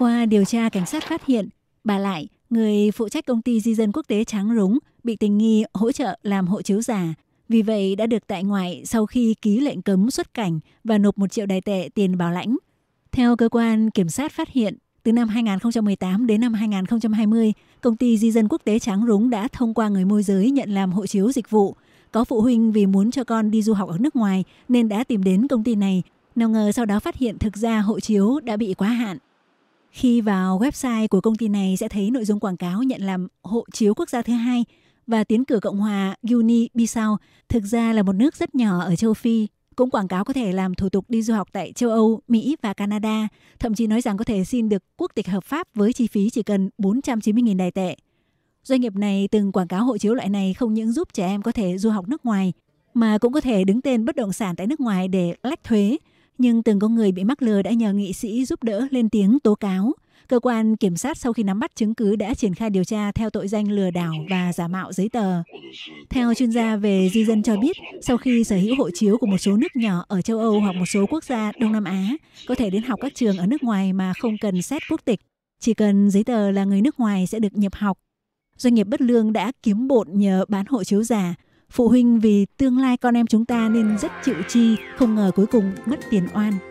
Qua điều tra, cảnh sát phát hiện bà Lại, người phụ trách công ty di dân quốc tế Tráng Rúng, bị tình nghi hỗ trợ làm hộ chiếu giả. Vì vậy đã được tại ngoại sau khi ký lệnh cấm xuất cảnh và nộp 1 triệu đài tệ tiền bảo lãnh. Theo cơ quan kiểm sát phát hiện, từ năm 2018 đến năm 2020, công ty di dân quốc tế Tráng Rúng đã thông qua người môi giới nhận làm hộ chiếu dịch vụ. Có phụ huynh vì muốn cho con đi du học ở nước ngoài nên đã tìm đến công ty này. Nào ngờ sau đó phát hiện thực ra hộ chiếu đã bị quá hạn. Khi vào website của công ty này sẽ thấy nội dung quảng cáo nhận làm hộ chiếu quốc gia thứ hai và tiến cử Cộng hòa Guinea-Bissau thực ra là một nước rất nhỏ ở châu Phi cũng quảng cáo có thể làm thủ tục đi du học tại châu Âu, Mỹ và Canada, thậm chí nói rằng có thể xin được quốc tịch hợp pháp với chi phí chỉ cần 490.000 đài tệ. Doanh nghiệp này từng quảng cáo hộ chiếu loại này không những giúp trẻ em có thể du học nước ngoài, mà cũng có thể đứng tên bất động sản tại nước ngoài để lách thuế, nhưng từng có người bị mắc lừa đã nhờ nghị sĩ giúp đỡ lên tiếng tố cáo. Cơ quan kiểm sát sau khi nắm bắt chứng cứ đã triển khai điều tra theo tội danh lừa đảo và giả mạo giấy tờ. Theo chuyên gia về di dân cho biết, sau khi sở hữu hộ chiếu của một số nước nhỏ ở châu Âu hoặc một số quốc gia Đông Nam Á, có thể đến học các trường ở nước ngoài mà không cần xét quốc tịch. Chỉ cần giấy tờ là người nước ngoài sẽ được nhập học. Doanh nghiệp bất lương đã kiếm bộn nhờ bán hộ chiếu giả, phụ huynh vì tương lai con em chúng ta nên rất chịu chi không ngờ cuối cùng mất tiền oan